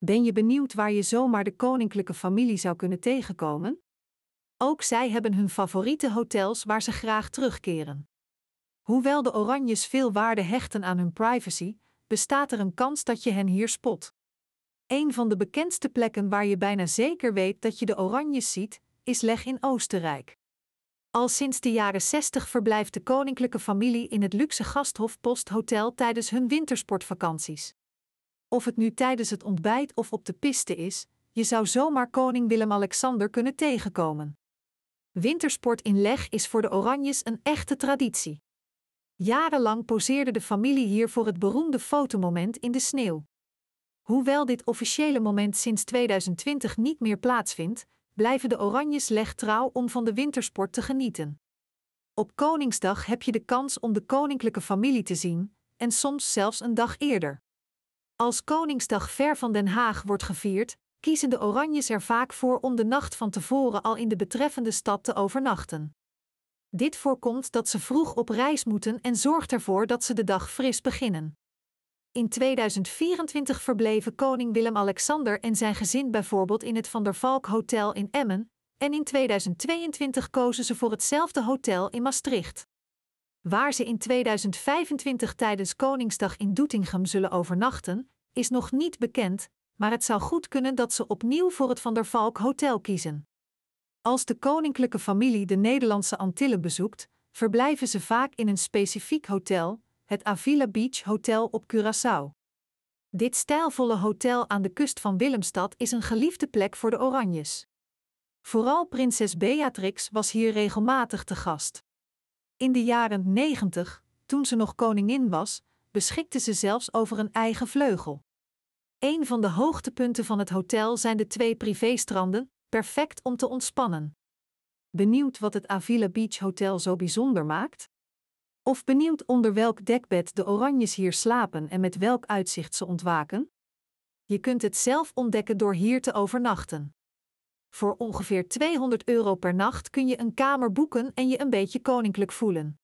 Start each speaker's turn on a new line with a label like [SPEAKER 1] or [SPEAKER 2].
[SPEAKER 1] Ben je benieuwd waar je zomaar de koninklijke familie zou kunnen tegenkomen? Ook zij hebben hun favoriete hotels waar ze graag terugkeren. Hoewel de Oranjes veel waarde hechten aan hun privacy, bestaat er een kans dat je hen hier spot. Een van de bekendste plekken waar je bijna zeker weet dat je de Oranjes ziet, is Leg in Oostenrijk. Al sinds de jaren 60 verblijft de koninklijke familie in het luxe gasthof Hotel tijdens hun wintersportvakanties. Of het nu tijdens het ontbijt of op de piste is, je zou zomaar koning Willem-Alexander kunnen tegenkomen. Wintersport in Leg is voor de Oranjes een echte traditie. Jarenlang poseerde de familie hier voor het beroemde fotomoment in de sneeuw. Hoewel dit officiële moment sinds 2020 niet meer plaatsvindt, blijven de Oranjes Leg trouw om van de wintersport te genieten. Op Koningsdag heb je de kans om de koninklijke familie te zien, en soms zelfs een dag eerder. Als Koningsdag ver van Den Haag wordt gevierd, kiezen de Oranjes er vaak voor om de nacht van tevoren al in de betreffende stad te overnachten. Dit voorkomt dat ze vroeg op reis moeten en zorgt ervoor dat ze de dag fris beginnen. In 2024 verbleven koning Willem-Alexander en zijn gezin bijvoorbeeld in het Van der Valk Hotel in Emmen, en in 2022 kozen ze voor hetzelfde hotel in Maastricht waar ze in 2025 tijdens Koningsdag in Doetinchem zullen overnachten, is nog niet bekend, maar het zou goed kunnen dat ze opnieuw voor het Van der Valk Hotel kiezen. Als de koninklijke familie de Nederlandse Antillen bezoekt, verblijven ze vaak in een specifiek hotel, het Avila Beach Hotel op Curaçao. Dit stijlvolle hotel aan de kust van Willemstad is een geliefde plek voor de Oranjes. Vooral prinses Beatrix was hier regelmatig te gast. In de jaren 90, toen ze nog koningin was, beschikte ze zelfs over een eigen vleugel. Een van de hoogtepunten van het hotel zijn de twee privéstranden, perfect om te ontspannen. Benieuwd wat het Avila Beach Hotel zo bijzonder maakt? Of benieuwd onder welk dekbed de oranjes hier slapen en met welk uitzicht ze ontwaken? Je kunt het zelf ontdekken door hier te overnachten. Voor ongeveer 200 euro per nacht kun je een kamer boeken en je een beetje koninklijk voelen.